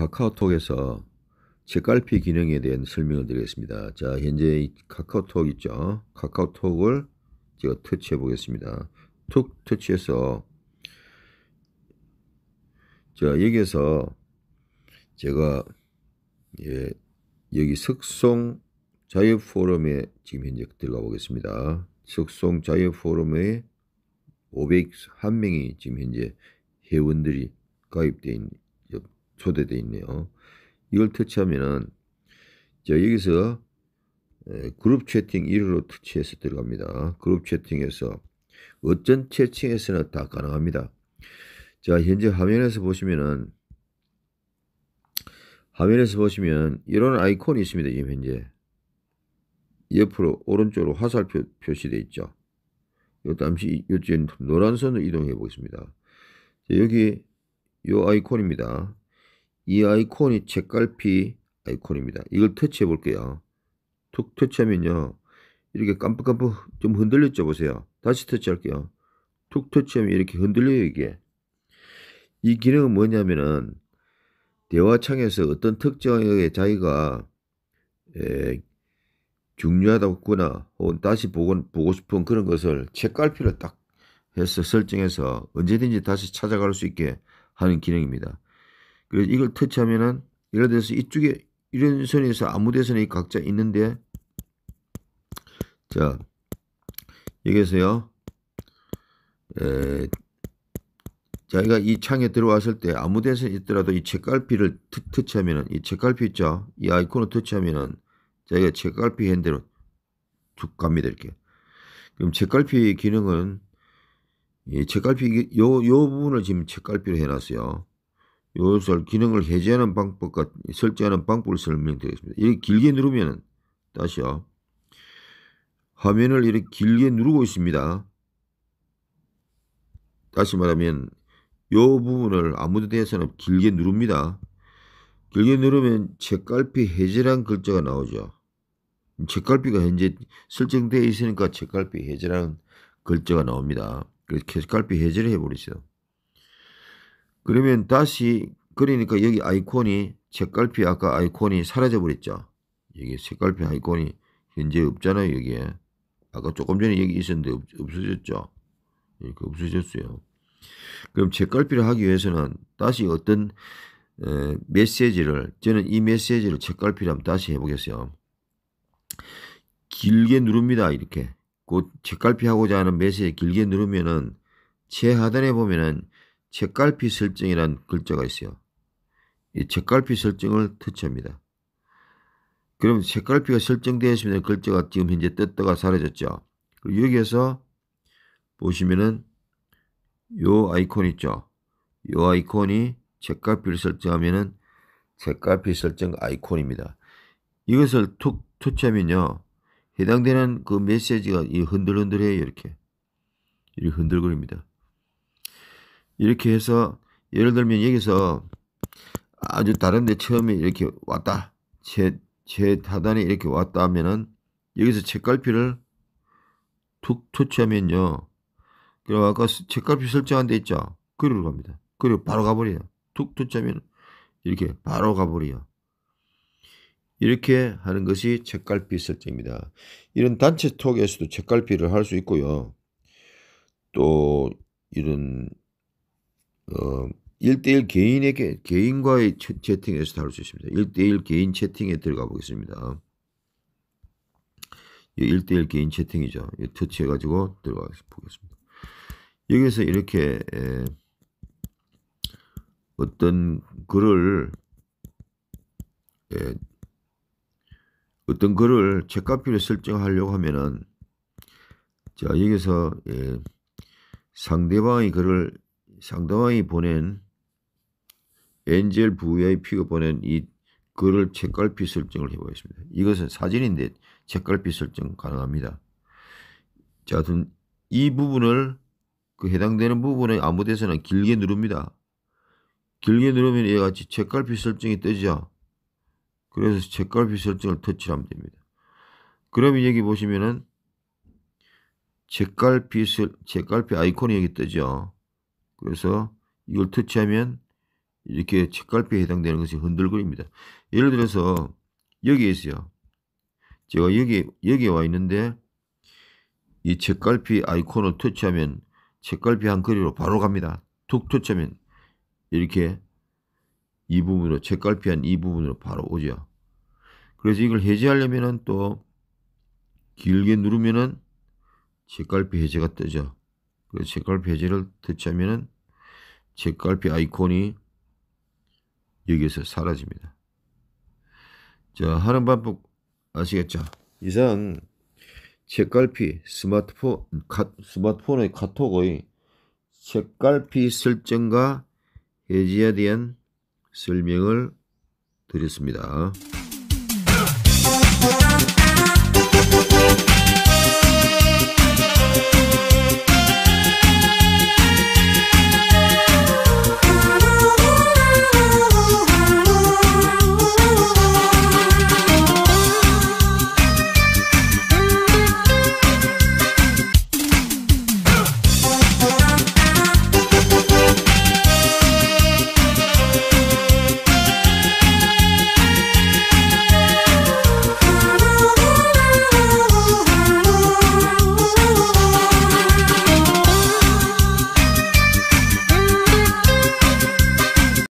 카카오톡에서 책갈피 기능에 대한 설명을 드리겠습니다. 자, 현재 카카오톡 있죠? 카카오톡을 제가 터치해 보겠습니다. 툭 터치해서 자, 여기에서 제가 예, 여기 석송 자유 포럼에 지금 현재 들어가 보겠습니다. 석송 자유 포럼에 501명이 지금 현재 회원들이 가입된 초대돼 있네요. 이걸 터치하면은 자 여기서 그룹 채팅 1호로 터치해서 들어갑니다. 그룹 채팅에서 어떤 채팅에서는 다 가능합니다. 자 현재 화면에서 보시면은 화면에서 보시면 이런 아이콘이 있습니다. 지금 현재 옆으로 오른쪽으로 화살표 표시되어 있죠. 요 잠시 요즘 노란선으로 이동해 보겠습니다. 여기 요 아이콘입니다. 이 아이콘이 책깔피 아이콘입니다. 이걸 터치해 볼게요. 툭 터치하면요. 이렇게 깜빡깜빡 좀 흔들렸죠 보세요. 다시 터치할게요. 툭 터치하면 이렇게 흔들려요 이게. 이 기능은 뭐냐면은 대화창에서 어떤 특정의 자기가 에, 중요하다거나 고 혹은 다시 보고, 보고 싶은 그런 것을 책갈피를 딱 해서 설정해서 언제든지 다시 찾아갈 수 있게 하는 기능입니다. 그래서 이걸 터치하면은 예를 들어서 이쪽에 이런 선에서 아무 데선에 각자 있는데 자 여기서요 에, 자기가 이 창에 들어왔을 때 아무 데서 있더라도 이 책갈피를 터치하면은 이 책갈피 있죠 이 아이콘을 터치하면은 자기가 책갈피 핸들로 쭉 갑니다 이렇게 그럼 책갈피 기능은 이 책갈피 요요 부분을 지금 책갈피로 해놨어요 요설 기능을 해제하는 방법과 설정하는 방법을 설명드리겠습니다. 이렇게 길게 누르면 다시요. 화면을 이렇게 길게 누르고 있습니다. 다시 말하면 요 부분을 아무도 대해서는 길게 누릅니다. 길게 누르면 책갈피 해제라는 글자가 나오죠. 책갈피가 현재 설정되어 있으니까 책갈피 해제라는 글자가 나옵니다. 그래서 책갈피 해제를 해버리죠. 그러면 다시 그러니까 여기 아이콘이 책갈피 아까 아이콘이 사라져 버렸죠. 여기 색깔펜 아이콘이 현재 없잖아요 여기에 아까 조금 전에 여기 있었는데 없, 어졌죠 이렇게 그러니까 없어졌어요 그럼 책갈피를 하기 위해서는 다시 어떤 에, 메시지를 저는 이 메시지를 책갈피를 한번 다시 해보겠어요 길게 누릅니다 이렇게 곧 책갈피 하고자 하는 메시지 길게 누르면은 최하단에 보면은 책갈피 설정이라는 글자가 있어요. 이 책갈피 설정을 터치합니다. 그럼 책갈피가 설정되었으면 글자가 지금 현재 떴다가 사라졌죠. 그리고 여기에서 보시면은 요 아이콘 있죠. 요 아이콘이 책갈피를 설정하면은 책갈피 설정 아이콘입니다. 이것을 툭 터치하면요. 해당되는 그 메시지가 이 흔들흔들해요. 이렇게. 이렇게 흔들거립니다. 이렇게 해서 예를 들면 여기서 아주 다른데 처음에 이렇게 왔다. 제, 제 하단에 이렇게 왔다 하면은 여기서 책갈피를 툭 터치하면요. 그럼 아까 책갈피 설정한 데 있죠? 그리로 갑니다. 그리고 바로 가버려요. 툭 터치하면 이렇게 바로 가버려요. 이렇게 하는 것이 책갈피 설정입니다. 이런 단체 톡에서도 책갈피를 할 수 있고요. 또 이런 어, 1대1 개인에게, 개인과의 채팅에서 다룰 수 있습니다. 1대1 개인 채팅에 들어가 보겠습니다. 1대1 개인 채팅이죠. 터치해가지고 들어가 보겠습니다. 여기서 이렇게 어떤 글을 어떤 글을 책값비를 설정하려고 하면은 자 여기서 상대방의 글을 상당이 보낸 엔젤 부의 피가 보낸 이 글을 책갈피 설정을 해보겠습니다. 이것은 사진인데 책갈피 설정 가능합니다. 자, 이 부분을 그 해당되는 부분에 아무 데서나 길게 누릅니다. 길게 누르면 얘가 같이 책갈피 설정이 뜨죠. 그래서 책갈피 설정을 터치하면 됩니다. 그러면 여기 보시면은 책갈피 책갈피 아이콘이 여기 뜨죠. 그래서 이걸 터치하면 이렇게 책갈피에 해당되는 것이 흔들거립니다. 예를 들어서 여기에 있어요. 제가 여기 여기에 와 있는데 이 책갈피 아이콘을 터치하면 책갈피 한 거리로 바로 갑니다. 툭 터치하면 이렇게 이 부분으로 책갈피 한 이 부분으로 바로 오죠. 그래서 이걸 해제하려면또 길게 누르면은 책갈피 해제가 뜨죠. 그 책갈피 해제를 듣자면은 책갈피 아이콘이 여기에서 사라집니다. 자, 하는 방법 아시겠죠? 이상 책갈피 스마트폰 가, 스마트폰의 카톡의 책갈피 설정과 해지에 대한 설명을 드렸습니다.